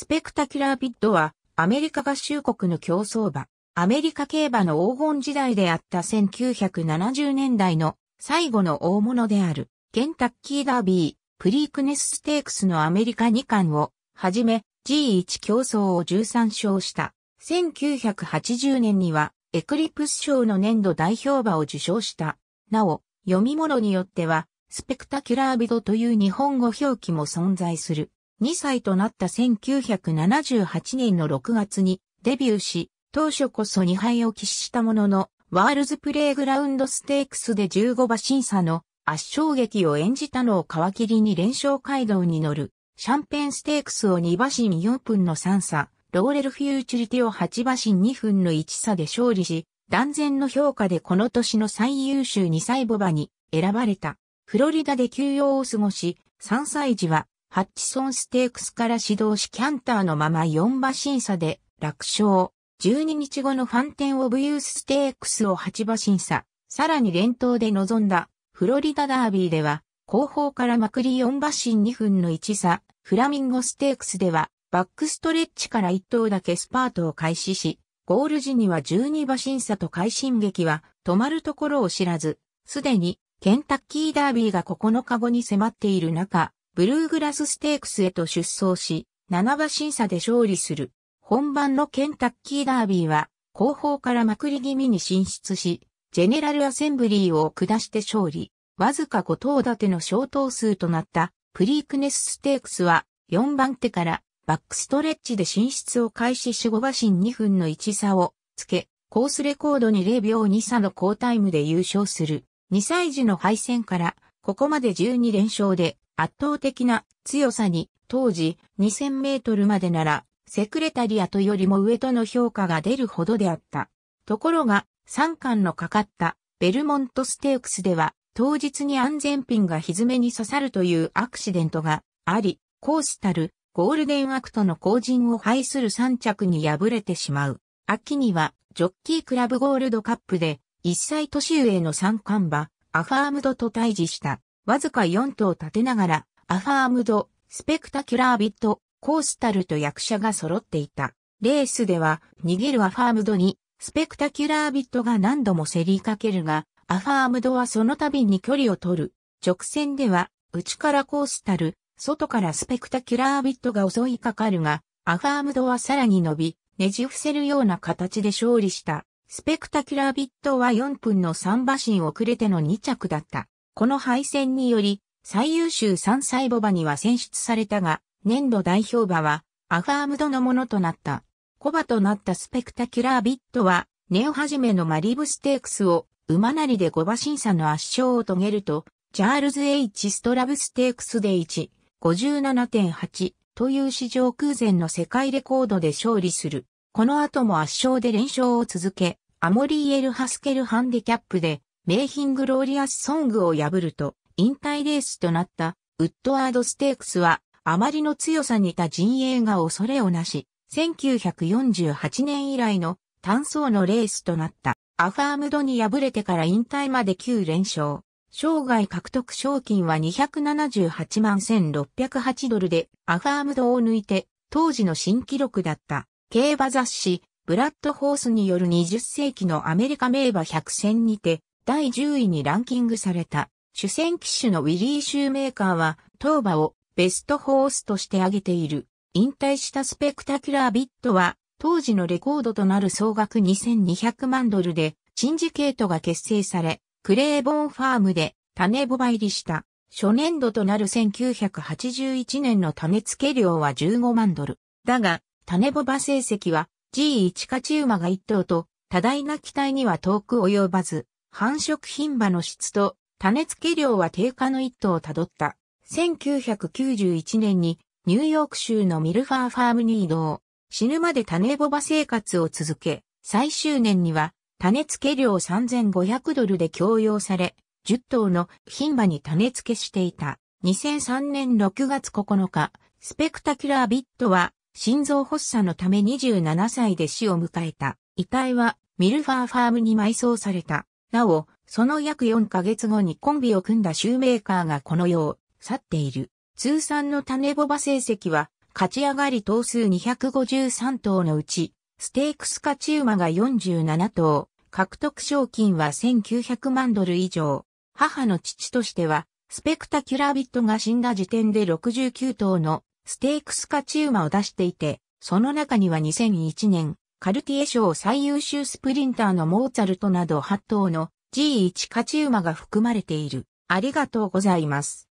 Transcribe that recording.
スペクタキュラービッドは、アメリカ合衆国の競走馬、アメリカ競馬の黄金時代であった1970年代の最後の大物である、ケンタッキーダービー、プリークネスステークスのアメリカ2冠を、はじめ、G1 競争を13勝した。1980年には、エクリプス賞の年度代表馬を受賞した。なお、読み物によっては、スペクタキュラービドという日本語表記も存在する。2歳となった1978年の6月にデビューし、当初こそ2敗を喫したものの、ワールズプレイグラウンドステークスで15馬審査の圧勝劇を演じたのを皮切りに連勝街道に乗る、シャンペンステークスを2馬身4分の3差、ローレルフューチュリティを8馬身2分の1差で勝利し、断然の評価でこの年の最優秀2歳母馬に選ばれた。フロリダで休養を過ごし、3歳児はハッチソンステークスから指導しキャンターのまま4馬審査で楽勝。12日後のファンテンオブユースステークスを8馬審査。さらに連投で臨んだフロリダダービーでは後方からまくり4馬審2分の1差。フラミンゴステークスではバックストレッチから1頭だけスパートを開始し、ゴール時には12馬審査と快進撃は止まるところを知らず、すでにケンタッキーダービーが9日後に迫っている中、ブルーグラスステークスへと出走し、7馬審査で勝利する。本番のケンタッキーダービーは、後方からまくり気味に進出し、ジェネラルアセンブリーを下して勝利。わずか5頭立ての小頭数となったプリークネスステークスは4番手からバックストレッチで進出を開始し5馬身2分の1差をつけ、コースレコードに0秒2差の高タイムで優勝する。2歳児の敗戦からここまで12連勝で圧倒的な強さに当時2000メートルまでならセクレタリアとよりも上との評価が出るほどであった。ところが3冠のかかったベルモントステークスでは当日に安全ピンがひずめに刺さるというアクシデントがあり、コースタルゴールデンアクトの後陣を排する3着に敗れてしまう。秋にはジョッキークラブゴールドカップで1歳年上の三冠馬アファームドと対峙した。わずか4頭立てながら、アファームド、スペクタキュラービット、コースタルと役者が揃っていた。レースでは、逃げるアファームドに、スペクタキュラービットが何度も競りかけるが、アファームドはその度に距離を取る。直線では、内からコースタル、外からスペクタキュラービットが襲いかかるが、アファームドはさらに伸び、ねじ伏せるような形で勝利した。スペクタキュラービットは4分の3馬身遅れての2着だった。この敗戦により、最優秀3歳母馬には選出されたが、年度代表馬は、アファームドのものとなった。コバとなったスペクタキュラービットは、ネオはじめのマリブステークスを、馬なりで5馬審査の圧勝を遂げると、チャールズ・ H・ ストラブステークスで1、57.8という史上空前の世界レコードで勝利する。この後も圧勝で連勝を続け、アモリー・エル・ハスケル・ハンディキャップで名品グローリアスソングを破ると、引退レースとなったウッドワードステークスは、あまりの強さにた陣営が恐れをなし、1948年以来の単走のレースとなった。アファームドに敗れてから引退まで9連勝。生涯獲得賞金は278万1608ドルで、アファームドを抜いて、当時の新記録だった。競馬雑誌、ブラッドホースによる20世紀のアメリカ名馬100選にて、第10位にランキングされた、主戦機種のウィリー・シューメーカーは、当馬をベストホースとして挙げている。引退したスペクタキュラービットは、当時のレコードとなる総額2200万ドルで、チンジケートが結成され、クレーボンファームで種ボバ入りした。初年度となる1981年の種付け量は15万ドル。だが、種ボバ成績は G1 勝ち馬が1頭と多大な期待には遠く及ばず、繁殖牝馬の質と種付け量は低下の一途をたどった。1991年にニューヨーク州のミルファーファームに移動。死ぬまで種ボバ生活を続け、最終年には種付け量3500ドルで供養され、10頭の牝馬に種付けしていた。2003年6月9日、スペクタキュラービットは心臓発作のため27歳で死を迎えた。遺体はミルファーファームに埋葬された。なお、その約4ヶ月後にコンビを組んだシューメーカーがこの世を去っている。通算の種ボバ成績は、勝ち上がり頭数253頭のうち、ステークス勝ち馬が47頭、獲得賞金は1900万ドル以上。母の父としては、スペクタキュラビットが死んだ時点で69頭のステークス勝ち馬を出していて、その中には2001年、カルティエ賞最優秀スプリンターのモーツァルトなど8頭の G1 勝ち馬が含まれている。ありがとうございます。